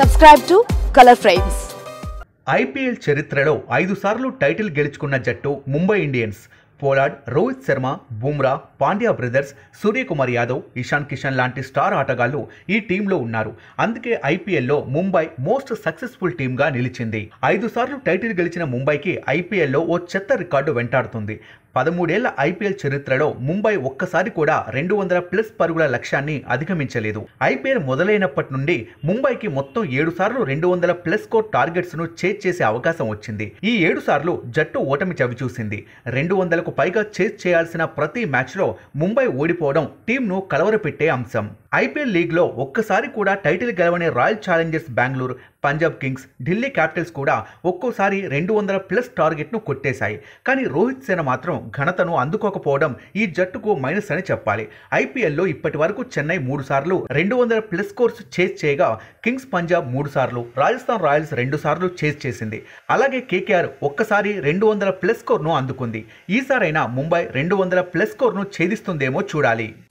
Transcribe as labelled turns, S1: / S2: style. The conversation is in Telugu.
S1: subscribe to Colour Frames
S2: IPL చరిత్రలో ఐదు సార్లు టైటిల్ గెలుచుకున్న జట్టు Mumbai Indians Pollard Rohit Sharma Bumrah Pandya brothers Suryakumar Yadav Ishan Kishan లాంటి స్టార్ ఆటగాళ్లు ఈ టీంలో ఉన్నారు అందుకే ఐపీఎల్లో ముంబై మోస్ట్ సక్సెస్ఫుల్ టీంగా నిలిచింది ఐదు సార్లు టైటిల్ గెలిచిన ముంబైకి ఐపీఎల్లో ఓ చెత్త రికార్డు వెంటాడుతుంది పదమూడేళ్ల ఐపీఎల్ చరిత్రలో ముంబై ఒక్కసారి కూడా రెండు వందల ప్లస్ పరుగుల లక్ష్యాన్ని అధిగమించలేదు ఐపీఎల్ మొదలైనప్పటి నుండి ముంబైకి మొత్తం ఏడు సార్లు రెండు వందల ప్లస్ కోర్ టార్గెట్స్ ను చేజ్ చేసే అవకాశం వచ్చింది ఈ ఏడు సార్లు జట్టు ఓటమి చవిచూసింది రెండు వందలకు పైగా చేజ్ చేయాల్సిన ప్రతి మ్యాచ్లో ముంబై ఓడిపోవడం టీంను కలవరపెట్టే అంశం ఐపీఎల్ లీగ్లో ఒక్కసారి కూడా టైటిల్ గెలవని Royal Challengers Bengaluru Punjab Kings Delhi Capitals కూడా ఒక్కోసారి రెండు వందల ప్లస్ టార్గెట్ను కొట్టేశాయి కానీ రోహిత్ సేన మాత్రం ఘనతను అందుకోకపోవడం ఈ జట్టుకు మైనస్ అని చెప్పాలి ఐపీఎల్లో ఇప్పటి వరకు చెన్నై మూడు సార్లు రెండు వందల ప్లస్ స్కోర్స్ చేజ్ చేయగా కింగ్స్ పంజాబ్ మూడు సార్లు రాజస్థాన్ రాయల్స్ రెండు సార్లు చేజ్ చేసింది అలాగే కేకేఆర్ ఒక్కసారి రెండు వందల ప్లస్ స్కోర్ను అందుకుంది ఈసారైనా ముంబై రెండు వందల ప్లస్ స్కోర్ను ఛేదిస్తుందేమో చూడాలి